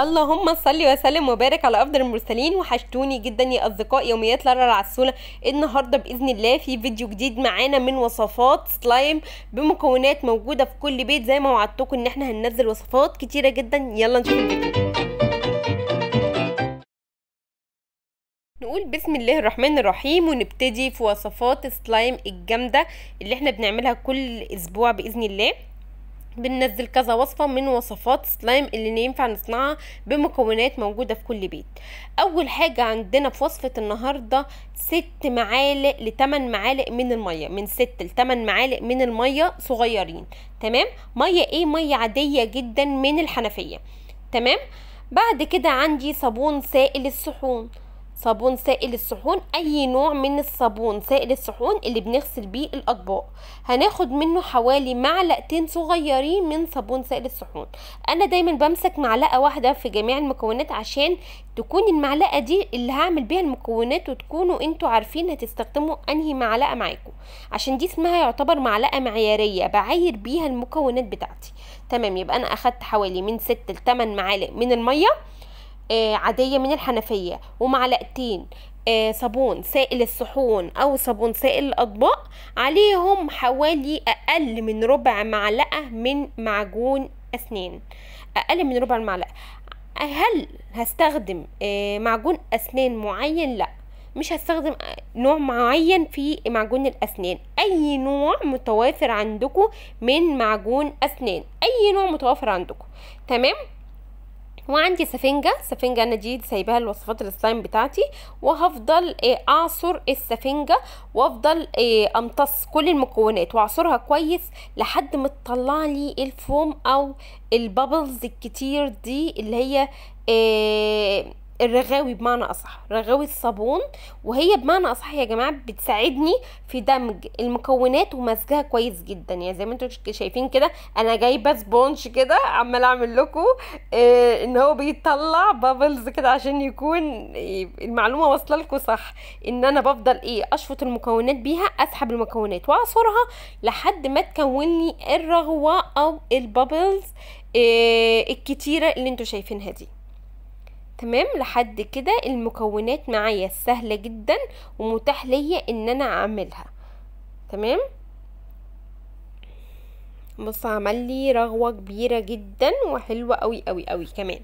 اللهم صل وسلم وبارك على افضل المرسلين وحشتوني جدا يا اصدقاء يوميات لارا العسوله النهارده باذن الله في فيديو جديد معانا من وصفات سلايم بمكونات موجوده في كل بيت زي ما وعدتكم ان احنا هننزل وصفات كتيره جدا يلا نشوف الفيديو نقول بسم الله الرحمن الرحيم ونبتدي في وصفات السلايم الجامده اللي احنا بنعملها كل اسبوع باذن الله بننزل كذا وصفة من وصفات سلايم اللي ينفع نصنعها بمكونات موجودة في كل بيت اول حاجة عندنا في وصفة النهاردة ست معالق لتمن معالق من المية من ست لتمن معالق من المية صغيرين تمام مية ايه مية عادية جدا من الحنفية تمام بعد كده عندي صابون سائل الصحون صابون سائل الصحون اي نوع من الصابون سائل الصحون اللي بنغسل بيه الاطباق هناخد منه حوالي معلقتين صغيرين من صابون سائل الصحون انا دايما بمسك معلقه واحده في جميع المكونات عشان تكون المعلقه دي اللي هعمل بيها المكونات وتكونوا انتوا عارفين هتستخدموا انهي معلقه معاكم عشان دي اسمها يعتبر معلقه معياريه بعاير بيها المكونات بتاعتي تمام يبقى انا اخدت حوالي من 6 ل 8 معالق من الميه آه، عادية من الحنفية ومعلقتين آه، صابون سائل الصحون او صابون سائل الاطباق عليهم حوالي اقل من ربع معلقه من معجون اسنان اقل من ربع معلقة هل هستخدم آه، معجون اسنان معين لا مش هستخدم نوع معين في معجون الاسنان اي نوع متوافر عندكم من معجون اسنان اي نوع متوافر عندكم تمام وعندي سفنجة سفنجة أنا دي سايباها لوصفات السلايم بتاعتي وهفضل آه، أعصر السفنجة وأفضل آه، أمتص كل المكونات وأعصرها كويس لحد ما تطلع لي الفوم أو البابلز الكتير دي اللي هي آه، الرغاوي بمعنى اصح رغاوي الصابون وهي بمعنى اصح يا جماعه بتساعدني في دمج المكونات ومزجها كويس جدا يعني زي ما انتم شايفين كده انا جايبه سبونج كده عمال اعمل لكم آه ان هو بيطلع بابلز كده عشان يكون المعلومه واصله لكم صح ان انا بفضل ايه اشفط المكونات بيها اسحب المكونات واعصرها لحد ما تكون لي الرغوه او البابلز آه الكتيره اللي انتم شايفينها دي تمام لحد كده المكونات معايا سهله جدا ومتاح ليا ان انا اعملها تمام بص عمل لي رغوه كبيره جدا وحلوه قوي قوي قوي كمان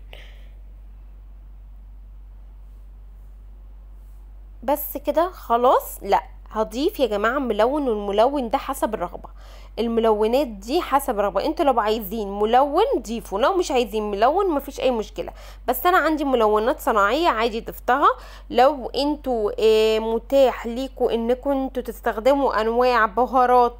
بس كده خلاص لا هضيف يا جماعه ملون والملون ده حسب الرغبه الملونات دي حسب الرغبه انتوا لو عايزين ملون ضيفوا لو مش عايزين ملون مفيش اي مشكله بس انا عندي ملونات صناعيه عادي ضفتها لو انتوا آه، متاح ليكوا انكم انتوا تستخدموا انواع بهارات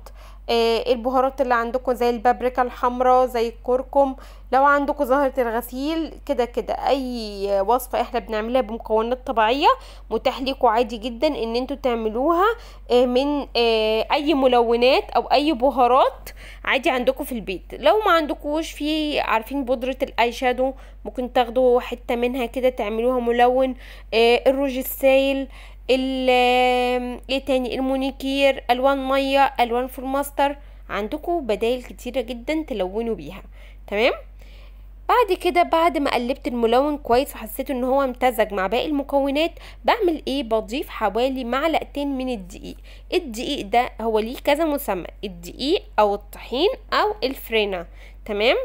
آه، البهارات اللي عندكم زي البابريكا الحمراء زي الكركم لو عندكم زهرة الغسيل كده كده اي وصفة احنا بنعملها بمكونات طبيعية متاح لكم عادي جدا ان انتوا تعملوها آه، من آه، اي ملونات او اي بهارات عادي عندكم في البيت لو ما عندكوش في عارفين بودرة الاي شادو ممكن تاخدوا حتة منها كده تعملوها ملون الروج السائل ايه تاني المونيكير الوان ميه الوان في الماستر عندكم بدايل كتيره جدا تلونوا بيها تمام بعد كده بعد ما قلبت الملون كويس وحسيت ان هو امتزج مع باقي المكونات بعمل ايه بضيف حوالي معلقتين من الدقيق الدقيق ده هو ليه كذا مسمى الدقيق او الطحين او الفرينة تمام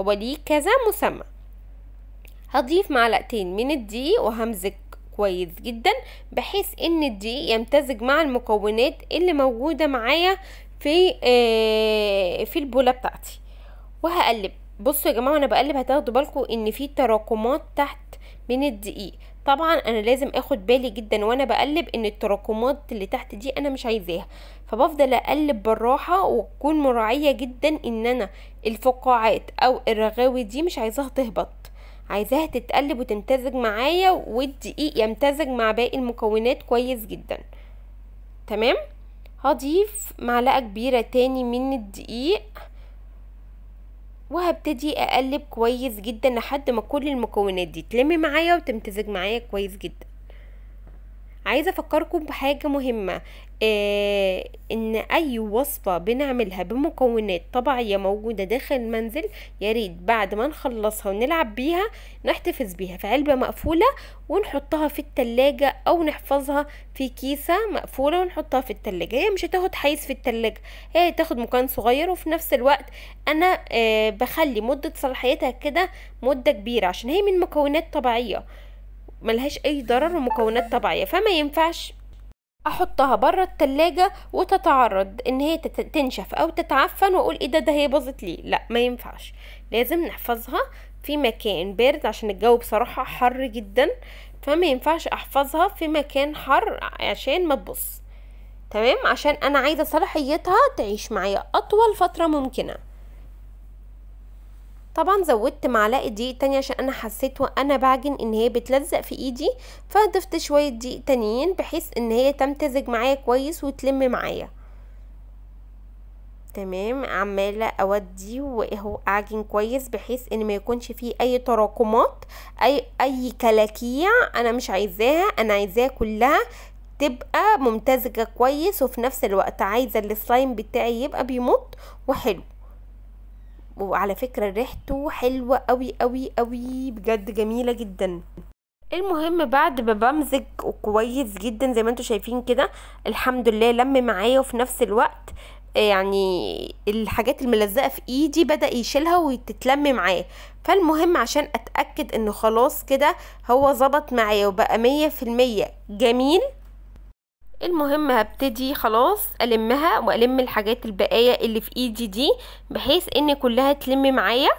هو ليه كذا مسمى هضيف معلقتين من الدقيق وهمزج كويس جدا بحيث ان الدقيق يمتزج مع المكونات اللي موجودة معايا في آه، في البولة بتاعتي وهقلب بصوا يا جماعة وانا بقلب هتاخدوا بالكم ان في تراكمات تحت من الدقيق طبعا انا لازم اخد بالي جدا وانا بقلب ان التراكمات اللي تحت دي انا مش عايزاها فبفضل اقلب بالراحة وكون مراعية جدا ان انا الفقاعات او الرغاوي دي مش عايزاها تهبط عايزاها تتقلب وتمتزج معايا والدقيق يمتزج مع باقي المكونات كويس جدا تمام هضيف معلقة كبيرة تاني من الدقيق وهبتدي اقلب كويس جدا لحد ما كل المكونات دي تلم معايا وتمتزج معايا كويس جدا عايزه افكركم بحاجه مهمه آه ان اي وصفه بنعملها بمكونات طبيعيه موجوده داخل المنزل يا ريت بعد ما نخلصها ونلعب بيها نحتفظ بيها في علبه مقفوله ونحطها في التلاجة او نحفظها في كيسه مقفوله ونحطها في التلاجة هي مش هتاخد حيز في التلاجة هي هتاخد مكان صغير وفي نفس الوقت انا آه بخلي مده صلاحيتها كده مده كبيره عشان هي من مكونات طبيعيه ملهاش اي ضرر ومكونات طبيعيه فما ينفعش احطها بره التلاجة وتتعرض ان هي تنشف او تتعفن واقول ايه ده ده هي باظت ليه لا ما ينفعش لازم نحفظها في مكان بارد عشان الجو بصراحه حر جدا فما ينفعش احفظها في مكان حر عشان ما تبص تمام عشان انا عايزه صلاحيتها تعيش معايا اطول فتره ممكنه طبعا زودت معلقه دقيق تانية عشان انا حسيت وانا بعجن ان هي بتلزق في ايدي فضفت شويه دقيق تانيين بحيث ان هي تمتزج معايا كويس وتلم معايا تمام عماله اودي واهو اعجن كويس بحيث ان ما يكونش فيه اي تراكمات اي اي كلاكيع انا مش عايزاها انا عايزاها كلها تبقى ممتزجه كويس وفي نفس الوقت عايزه السلايم بتاعي يبقى بيمط وحلو وعلى فكرة ريحته حلوة قوي قوي قوي بجد جميلة جدا المهم بعد ما بمزج كويس جدا زي ما انتم شايفين كده الحمد لله لم معايا وفي نفس الوقت آه، يعني الحاجات الملزقه في ايدي بدا يشيلها وتتلم معاه فالمهم عشان اتاكد انه خلاص كده هو ظبط معايا وبقى مية في المية جميل المهم هبتدي خلاص ألمها وألم الحاجات البقايا اللي في إيدي دي بحيث إن كلها تلم معايا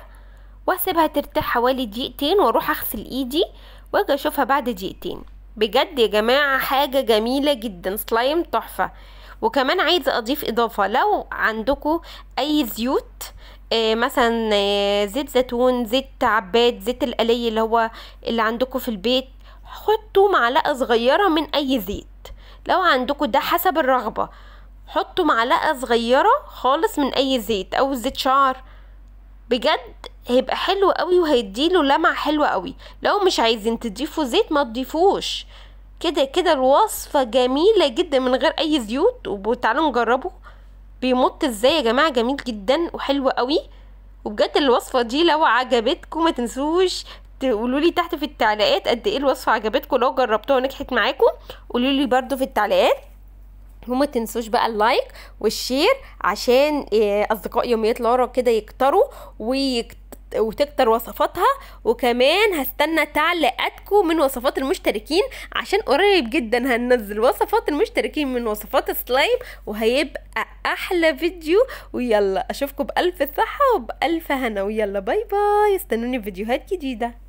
واسيبها ترتاح حوالي دقيقتين واروح اغسل ايدي واجي اشوفها بعد دقيقتين بجد يا جماعة حاجة جميلة جدا سلايم تحفة وكمان عايزة اضيف اضافة لو عندكم اي زيوت آه مثلا آه زيت زيتون زيت عباد زيت القلي اللي هو اللي عندكم في البيت حطوا معلقة صغيرة من اي زيت لو عندكم ده حسب الرغبة حطوا معلقة صغيرة خالص من اي زيت او زيت شعر بجد هيبقى حلو قوي وهيديله لمع حلو قوي لو مش عايزين تضيفوا زيت ما تضيفوش كده كده الوصفة جميلة جدا من غير اي زيوت وتعالوا نجربه بيمط ازاي يا جماعة جميل جدا وحلو قوي وبجد الوصفة دي لو عجبتكم ما تنسوش تقولوا لي تحت في التعليقات قد ايه الوصفه عجبتكم لو جربتوها ونجحت معاكم قولوا لي برده في التعليقات وما تنسوش بقى اللايك والشير عشان آه، اصدقاء يوميات لورا كده يكتروا ويكتروا وتكتر وصفاتها وكمان هستنى تعليقاتكم من وصفات المشتركين عشان قريب جدا هننزل وصفات المشتركين من وصفات السلايم وهيبقى احلى فيديو ويلا اشوفكم بالف صحه وبالف هنا ويلا باي باي استنوني فيديوهات جديده